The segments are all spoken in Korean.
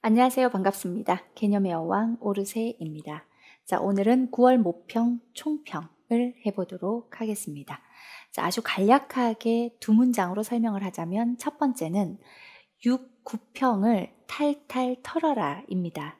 안녕하세요. 반갑습니다. 개념의 여왕 오르세입니다. 자, 오늘은 9월 모평 총평을 해보도록 하겠습니다. 자, 아주 간략하게 두 문장으로 설명을 하자면 첫 번째는 6, 9평을 탈탈 털어라입니다.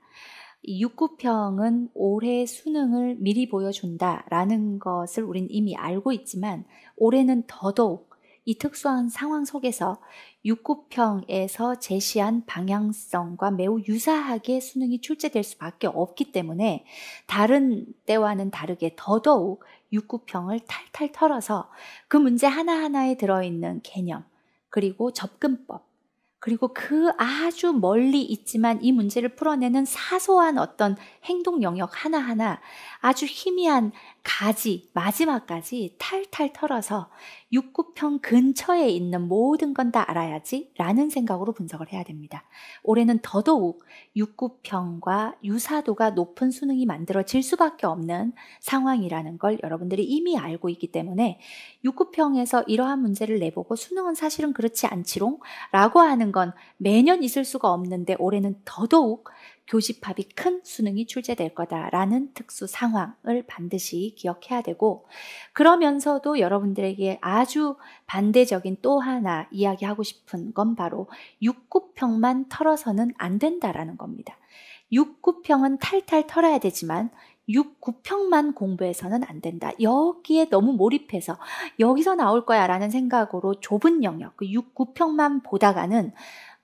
6, 9평은 올해 수능을 미리 보여준다라는 것을 우린 이미 알고 있지만 올해는 더더욱 이 특수한 상황 속에서 6구평에서 제시한 방향성과 매우 유사하게 수능이 출제될 수밖에 없기 때문에 다른 때와는 다르게 더더욱 육구평을 탈탈 털어서 그 문제 하나하나에 들어있는 개념, 그리고 접근법, 그리고 그 아주 멀리 있지만 이 문제를 풀어내는 사소한 어떤 행동 영역 하나하나 아주 희미한 가지, 마지막까지 탈탈 털어서 육구평 근처에 있는 모든 건 다 알아야지 라는 생각으로 분석을 해야 됩니다. 올해는 더더욱 육구평과 유사도가 높은 수능이 만들어질 수밖에 없는 상황이라는 걸 여러분들이 이미 알고 있기 때문에 육구평에서 이러한 문제를 내보고 수능은 사실은 그렇지 않지롱 라고 하는 건 매년 있을 수가 없는데 올해는 더더욱 교집합이 큰 수능이 출제될 거다라는 특수 상황을 반드시 기억해야 되고 그러면서도 여러분들에게 아주 반대적인 또 하나 이야기하고 싶은 건 바로 6구평만 털어서는 안 된다라는 겁니다. 6구평은 탈탈 털어야 되지만 6, 9평만 공부해서는 안 된다. 여기에 너무 몰입해서 여기서 나올 거야 라는 생각으로 좁은 영역, 그 6, 9평만 보다가는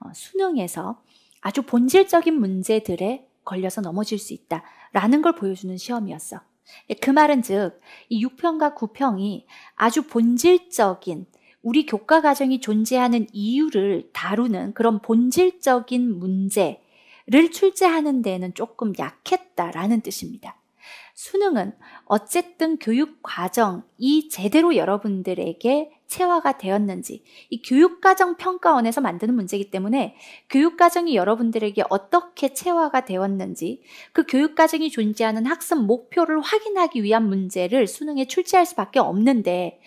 어, 수능에서 아주 본질적인 문제들에 걸려서 넘어질 수 있다라는 걸 보여주는 시험이었어. 예, 그 말은 즉, 이 6평과 9평이 아주 본질적인 우리 교과 과정이 존재하는 이유를 다루는 그런 본질적인 문제를 출제하는 데는 에 조금 약했다라는 뜻입니다. 수능은 어쨌든 교육 과정이 제대로 여러분들에게 체화가 되었는지 이 교육과정 평가원에서 만드는 문제이기 때문에 교육과정이 여러분들에게 어떻게 체화가 되었는지 그 교육과정이 존재하는 학습 목표를 확인하기 위한 문제를 수능에 출제할 수밖에 없는데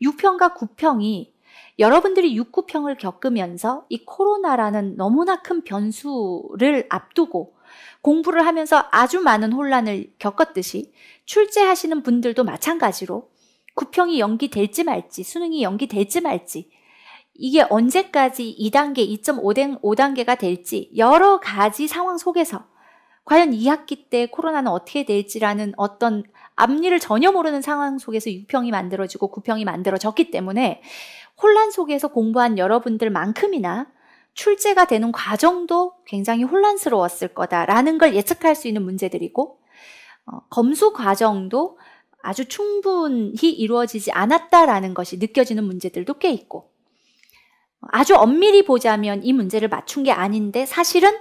6평과 9평이 여러분들이 6, 9평을 겪으면서 이 코로나라는 너무나 큰 변수를 앞두고 공부를 하면서 아주 많은 혼란을 겪었듯이 출제하시는 분들도 마찬가지로 구평이 연기될지 말지, 수능이 연기될지 말지, 이게 언제까지 2단계, 2.5단계가 될지 여러 가지 상황 속에서 과연 2학기 때 코로나는 어떻게 될지라는 어떤 앞니를 전혀 모르는 상황 속에서 6평이 만들어지고 9평이 만들어졌기 때문에 혼란 속에서 공부한 여러분들만큼이나 출제가 되는 과정도 굉장히 혼란스러웠을 거다라는 걸 예측할 수 있는 문제들이고 어, 검수 과정도 아주 충분히 이루어지지 않았다라는 것이 느껴지는 문제들도 꽤 있고 아주 엄밀히 보자면 이 문제를 맞춘 게 아닌데 사실은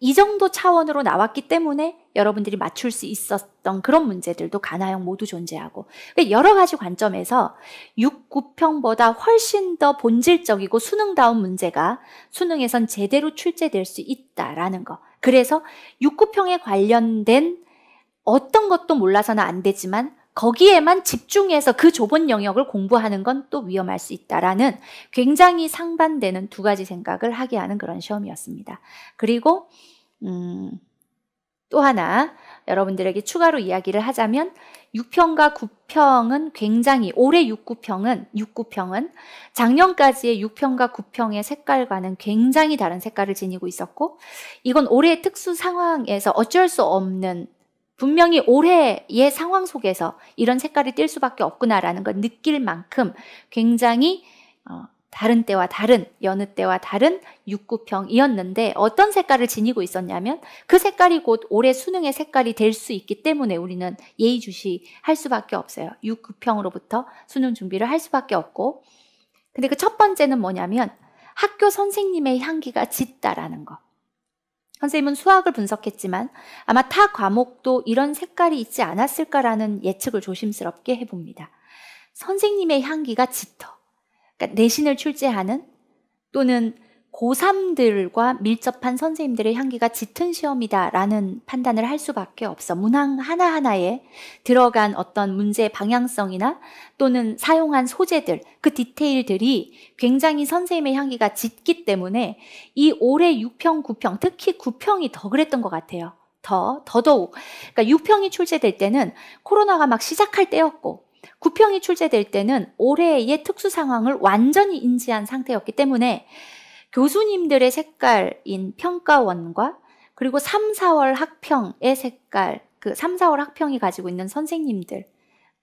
이 정도 차원으로 나왔기 때문에 여러분들이 맞출 수 있었던 그런 문제들도 가나형 모두 존재하고 여러 가지 관점에서 6, 9평보다 훨씬 더 본질적이고 수능다운 문제가 수능에선 제대로 출제될 수 있다라는 거. 그래서 6, 9평에 관련된 어떤 것도 몰라서는 안 되지만 거기에만 집중해서 그 좁은 영역을 공부하는 건 또 위험할 수 있다라는 굉장히 상반되는 두 가지 생각을 하게 하는 그런 시험이었습니다. 그리고 음, 또 하나 여러분들에게 추가로 이야기를 하자면 6평과 9평은 굉장히 올해 6 9평은6 9평은 작년까지의 6평과 9평의 색깔과는 굉장히 다른 색깔을 지니고 있었고 이건 올해 특수 상황에서 어쩔 수 없는 분명히 올해의 상황 속에서 이런 색깔이 뛸 수밖에 없구나라는 걸 느낄 만큼 굉장히 어, 다른 때와 다른 여느 때와 다른 육구평이었는데 어떤 색깔을 지니고 있었냐면 그 색깔이 곧 올해 수능의 색깔이 될 수 있기 때문에 우리는 예의주시할 수밖에 없어요. 육구평으로부터 수능 준비를 할 수밖에 없고 근데 그 첫 번째는 뭐냐면 학교 선생님의 향기가 짙다라는 거. 선생님은 수학을 분석했지만 아마 타 과목도 이런 색깔이 있지 않았을까라는 예측을 조심스럽게 해봅니다. 선생님의 향기가 짙어. 그러니까 내신을 출제하는 또는 고3들과 밀접한 선생님들의 향기가 짙은 시험이다라는 판단을 할 수밖에 없어. 문항 하나하나에 들어간 어떤 문제의 방향성이나 또는 사용한 소재들, 그 디테일들이 굉장히 선생님의 향기가 짙기 때문에 이 올해 6평, 9평, 특히 9평이 더 그랬던 것 같아요. 더, 더더욱. 그러니까 6평이 출제될 때는 코로나가 막 시작할 때였고, 구평이 출제될 때는 올해의 특수 상황을 완전히 인지한 상태였기 때문에 교수님들의 색깔인 평가원과 그리고 3, 4월 학평의 색깔, 그 3, 4월 학평이 가지고 있는 선생님들,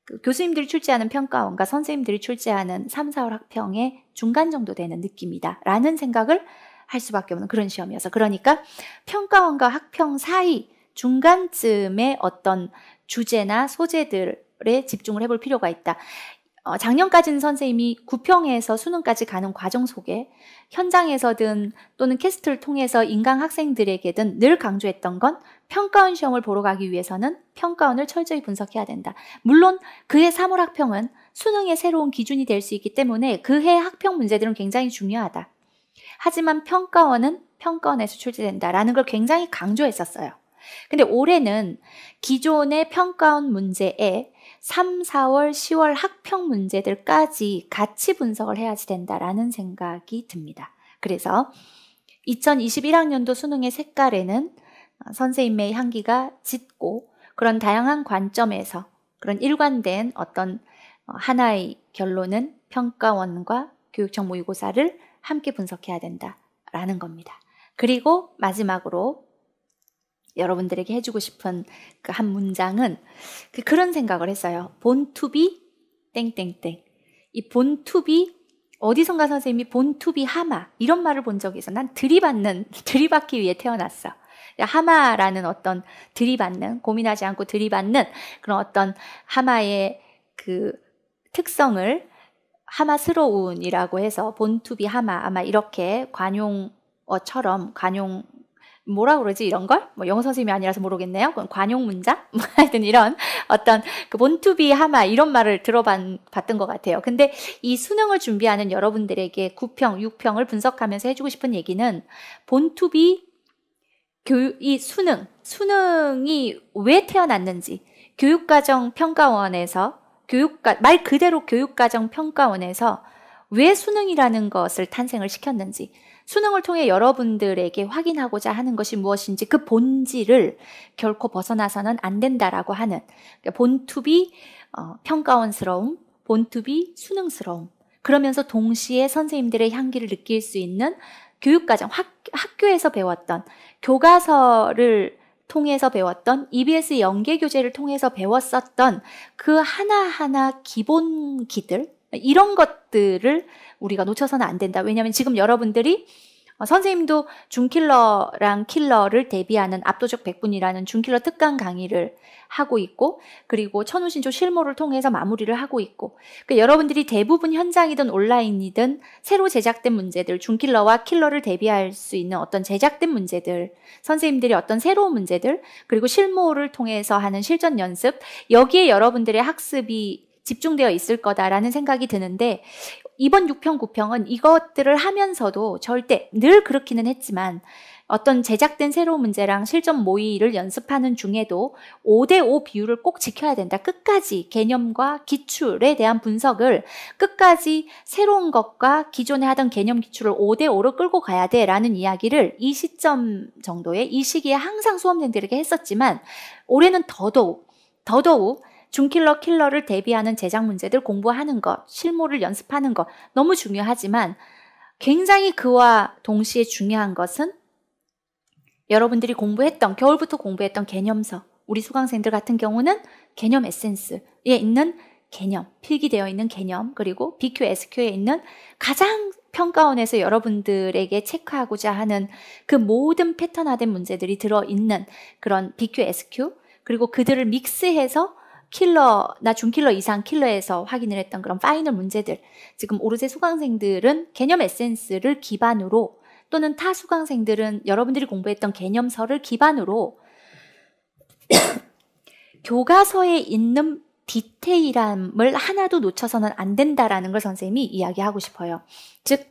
그 교수님들이 출제하는 평가원과 선생님들이 출제하는 3, 4월 학평의 중간 정도 되는 느낌이다. 라는 생각을 할 수밖에 없는 그런 시험이어서. 그러니까 평가원과 학평 사이 중간쯤에 어떤 주제나 소재들, 에 집중을 해볼 필요가 있다. 어, 작년까지는 선생님이 구평에서 수능까지 가는 과정 속에 현장에서든 또는 캐스트를 통해서 인강 학생들에게든 늘 강조했던 건 평가원 시험을 보러 가기 위해서는 평가원을 철저히 분석해야 된다. 물론 그해 3월 학평은 수능의 새로운 기준이 될 수 있기 때문에 그해 학평 문제들은 굉장히 중요하다. 하지만 평가원은 평가원에서 출제된다라는 걸 굉장히 강조했었어요. 근데 올해는 기존의 평가원 문제에 3, 4월, 10월 학평 문제들까지 같이 분석을 해야지 된다라는 생각이 듭니다. 그래서 2021학년도 수능의 색깔에는 어, 선생님의 향기가 짙고 그런 다양한 관점에서 그런 일관된 어떤 어, 하나의 결론은 평가원과 교육청 모의고사를 함께 분석해야 된다라는 겁니다. 그리고 마지막으로 여러분들에게 해주고 싶은 그 한 문장은 그 그런 생각을 했어요. 본투비 땡땡땡. 이 본투비 어디선가 선생님이 본투비 하마 이런 말을 본 적이 있어. 난 들이받는 들이받기 위해 태어났어. 하마라는 어떤 들이받는 고민하지 않고 들이받는 그런 어떤 하마의 그 특성을 하마스러운이라고 해서 본투비 하마 아마 이렇게 관용어처럼 관용 뭐라 그러지 이런 걸? 뭐 영어 선생님이 아니라서 모르겠네요. 그건 관용 문장? 뭐 하여튼 이런 어떤 그 본투비 하마 이런 말을 들어봤던 것 같아요. 근데 이 수능을 준비하는 여러분들에게 9평, 6평을 분석하면서 해주고 싶은 얘기는 본투비 교이 수능, 수능이 왜 태어났는지 교육과정 평가원에서 교육과 말 그대로 교육과정 평가원에서 왜 수능이라는 것을 탄생을 시켰는지 수능을 통해 여러분들에게 확인하고자 하는 것이 무엇인지 그 본질을 결코 벗어나서는 안 된다라고 하는 그러니까 본투비 어, 평가원스러움, 본투비 수능스러움 그러면서 동시에 선생님들의 향기를 느낄 수 있는 교육과정 학, 학교에서 배웠던 교과서를 통해서 배웠던 EBS 연계 교재를 통해서 배웠었던 그 하나하나 기본기들 이런 것들을 우리가 놓쳐서는 안 된다. 왜냐하면 지금 여러분들이 어, 선생님도 중킬러랑 킬러를 대비하는 압도적 백분이라는 중킬러 특강 강의를 하고 있고 그리고 천우신조 실모를 통해서 마무리를 하고 있고 그러니까 여러분들이 대부분 현장이든 온라인이든 새로 제작된 문제들 중킬러와 킬러를 대비할 수 있는 어떤 제작된 문제들 선생님들이 어떤 새로운 문제들 그리고 실모를 통해서 하는 실전 연습 여기에 여러분들의 학습이 집중되어 있을 거다라는 생각이 드는데 이번 6평, 9평은 이것들을 하면서도 절대 늘 그렇기는 했지만 어떤 제작된 새로운 문제랑 실전 모의를 연습하는 중에도 5대5 비율을 꼭 지켜야 된다. 끝까지 개념과 기출에 대한 분석을 끝까지 새로운 것과 기존에 하던 개념 기출을 5대5로 끌고 가야 돼 라는 이야기를 이 시점 정도에 이 시기에 항상 수험생들에게 했었지만 올해는 더더욱 더더욱 중킬러 킬러를 대비하는 제작 문제들 공부하는 것, 실무를 연습하는 것 너무 중요하지만 굉장히 그와 동시에 중요한 것은 여러분들이 공부했던 겨울부터 공부했던 개념서 우리 수강생들 같은 경우는 개념 에센스에 있는 개념, 필기되어 있는 개념, 그리고 BQSQ에 있는 가장 평가원에서 여러분들에게 체크하고자 하는 그 모든 패턴화된 문제들이 들어있는 그런 BQSQ, 그리고 그들을 믹스해서 킬러, 나 중킬러 이상 킬러에서 확인을 했던 그런 파이널 문제들. 지금 오르세 수강생들은 개념 에센스를 기반으로 또는 타 수강생들은 여러분들이 공부했던 개념서를 기반으로 교과서에 있는 디테일함을 하나도 놓쳐서는 안 된다라는 걸 선생님이 이야기하고 싶어요. 즉,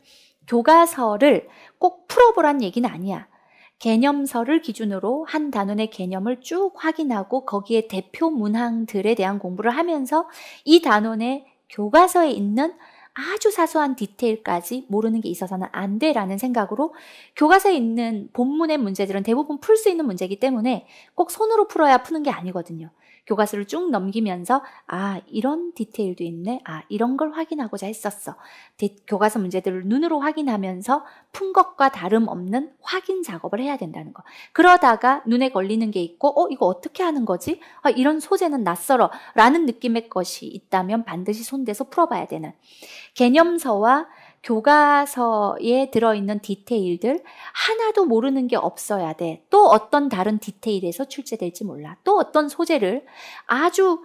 교과서를 꼭 풀어보란 얘기는 아니야. 개념서를 기준으로 한 단원의 개념을 쭉 확인하고 거기에 대표 문항들에 대한 공부를 하면서 이 단원의 교과서에 있는 아주 사소한 디테일까지 모르는 게 있어서는 안 돼라는 생각으로 교과서에 있는 본문의 문제들은 대부분 풀 수 있는 문제이기 때문에 꼭 손으로 풀어야 푸는 게 아니거든요. 교과서를 쭉 넘기면서 아 이런 디테일도 있네 아 이런 걸 확인하고자 했었어 디, 교과서 문제들을 눈으로 확인하면서 푼 것과 다름없는 확인 작업을 해야 된다는 거 그러다가 눈에 걸리는 게 있고 어 이거 어떻게 하는 거지 아, 이런 소재는 낯설어 라는 느낌의 것이 있다면 반드시 손대서 풀어봐야 되는 개념서와 교과서에 들어있는 디테일들 하나도 모르는 게 없어야 돼. 또 어떤 다른 디테일에서 출제될지 몰라. 또 어떤 소재를 아주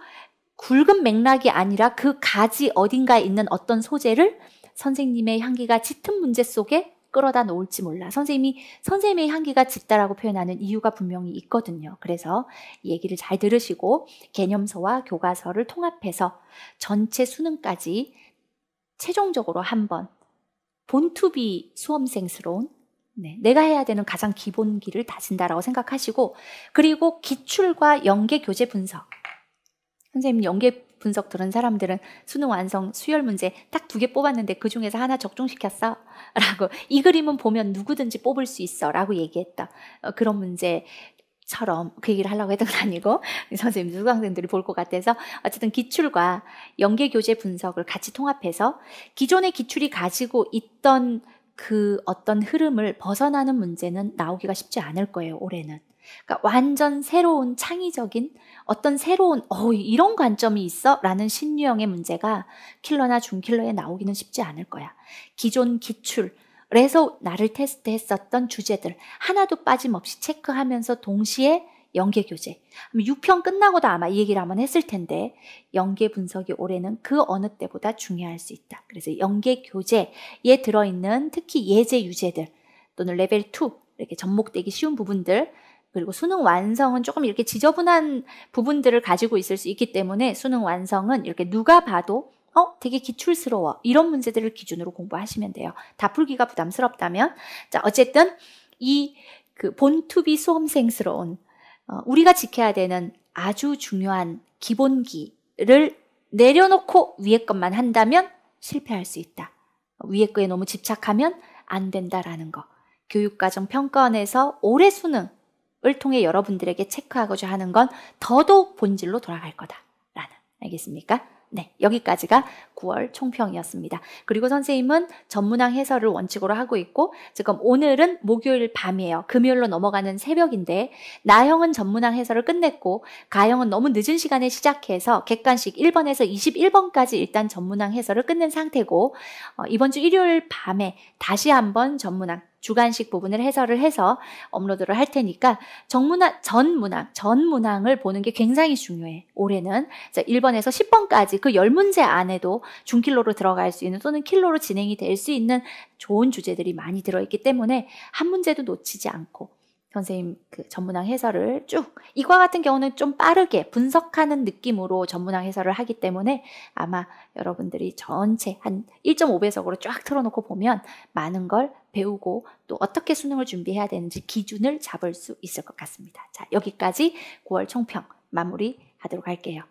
굵은 맥락이 아니라 그 가지 어딘가에 있는 어떤 소재를 선생님의 향기가 짙은 문제 속에 끌어다 놓을지 몰라. 선생님이 선생님의 향기가 짙다라고 표현하는 이유가 분명히 있거든요. 그래서 얘기를 잘 들으시고 개념서와 교과서를 통합해서 전체 수능까지 최종적으로 한번 본투비 수험생스러운 네, 내가 해야 되는 가장 기본기를 다진다라고 생각하시고 그리고 기출과 연계 교재 분석 선생님 연계 분석 들은 사람들은 수능 완성 수열 문제 딱 두 개 뽑았는데 그 중에서 하나 적중시켰어 라고 이 그림은 보면 누구든지 뽑을 수 있어 라고 얘기했다 어, 그런 문제 처럼 그 얘기를 하려고 했던 건 아니고 선생님 수강생들이 볼 것 같아서 어쨌든 기출과 연계 교재 분석을 같이 통합해서 기존의 기출이 가지고 있던 그 어떤 흐름을 벗어나는 문제는 나오기가 쉽지 않을 거예요 올해는 그러니까 완전 새로운 창의적인 어떤 새로운 어 이런 관점이 있어라는 신유형의 문제가 킬러나 중킬러에 나오기는 쉽지 않을 거야 기존 기출 그래서 나를 테스트했었던 주제들 하나도 빠짐없이 체크하면서 동시에 연계 교재. 6편 끝나고도 아마 이 얘기를 한번 했을 텐데 연계 분석이 올해는 그 어느 때보다 중요할 수 있다. 그래서 연계 교재에 들어있는 특히 예제 유제들 또는 레벨 2 이렇게 접목되기 쉬운 부분들 그리고 수능 완성은 조금 이렇게 지저분한 부분들을 가지고 있을 수 있기 때문에 수능 완성은 이렇게 누가 봐도 어, 되게 기출스러워. 이런 문제들을 기준으로 공부하시면 돼요. 다 풀기가 부담스럽다면. 자, 어쨌든 이 그 본투비 수험생스러운 어, 우리가 지켜야 되는 아주 중요한 기본기를 내려놓고 위에 것만 한다면 실패할 수 있다. 위에 거에 너무 집착하면 안 된다라는 거. 교육과정 평가원에서 올해 수능을 통해 여러분들에게 체크하고자 하는 건 더더욱 본질로 돌아갈 거다라는 알겠습니까? 네, 여기까지가 9월 총평이었습니다. 그리고 선생님은 전문항 해설을 원칙으로 하고 있고 지금 오늘은 목요일 밤이에요. 금요일로 넘어가는 새벽인데 나형은 전문항 해설을 끝냈고 가형은 너무 늦은 시간에 시작해서 객관식 1번에서 21번까지 일단 전문항 해설을 끝낸 상태고 어, 이번 주 일요일 밤에 다시 한번 전문항 주관식 부분을 해설을 해서 업로드를 할 테니까 정문학, 전문학, 전문학을 보는 게 굉장히 중요해. 올해는 1번에서 10번까지 그 10문제 안에도 중킬로로 들어갈 수 있는 또는 킬로로 진행이 될 수 있는 좋은 주제들이 많이 들어있기 때문에 한 문제도 놓치지 않고 선생님 그 전문학 해설을 쭉 이과 같은 경우는 좀 빠르게 분석하는 느낌으로 전문학 해설을 하기 때문에 아마 여러분들이 전체 한 1.5배속으로 쫙 틀어놓고 보면 많은 걸 배우고 또 어떻게 수능을 준비해야 되는지 기준을 잡을 수 있을 것 같습니다. 자, 여기까지 9월 총평 마무리 하도록 할게요.